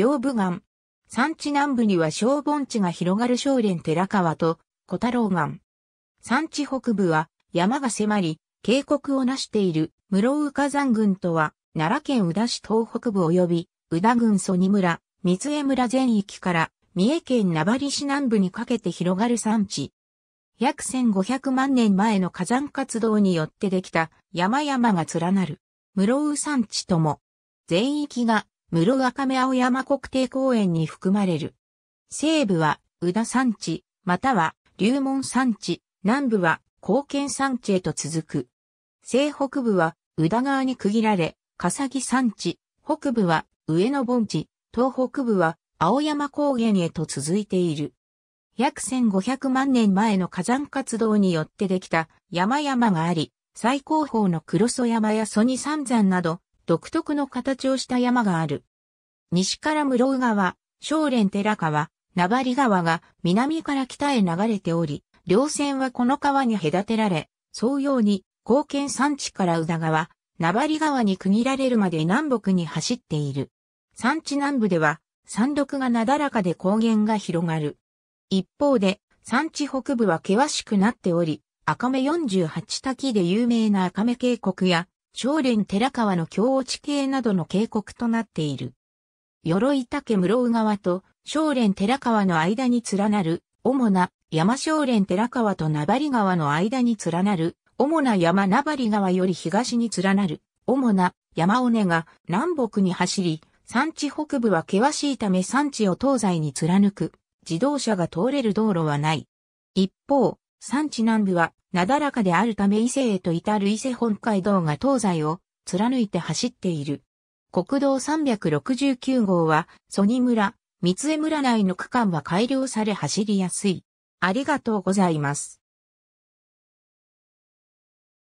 屏風岩。山地南部には小盆地が広がる少連寺川と小太郎岩。山地北部は山が迫り、渓谷をなしている室生火山群とは、奈良県宇田市東北部及び、宇田郡曽二村、三重村全域から、三重県名張市南部にかけて広がる山地。約1500万年前の火山活動によってできた山々が連なる、室生山地とも、全域が室ヶ亀青山国定公園に含まれる。西部は宇田山地、または龍門山地、南部は高献山地へと続く。西北部は宇田川に区切られ、笠木山地、北部は上野盆地、東北部は青山高原へと続いている。約1500万年前の火山活動によってできた山々があり、最高峰の黒曽山や曽二三山など独特の形をした山がある。西から室尾川、松連寺川、名張川が南から北へ流れており、両線はこの川に隔てられ、うように、貢献山地から宇田川、名張川に区切られるまで南北に走っている。山地南部では、山麓がなだらかで高原が広がる。一方で、山地北部は険しくなっており、赤目48滝で有名な赤目渓谷や、少連寺川の京落ち系などの渓谷となっている。鎧竹室尾川と少連寺川の間に連なる主な山少連寺川と名張川の間に連なる主な山名張川より東に連なる主な山尾根が南北に走り、山地北部は険しいため山地を東西に貫く自動車が通れる道路はない。一方、山地南部はなだらかであるため伊勢へと至る伊勢本街道が東西を貫いて走っている。国道369号は、ソニ村、三江村内の区間は改良され走りやすい。ありがとうございます。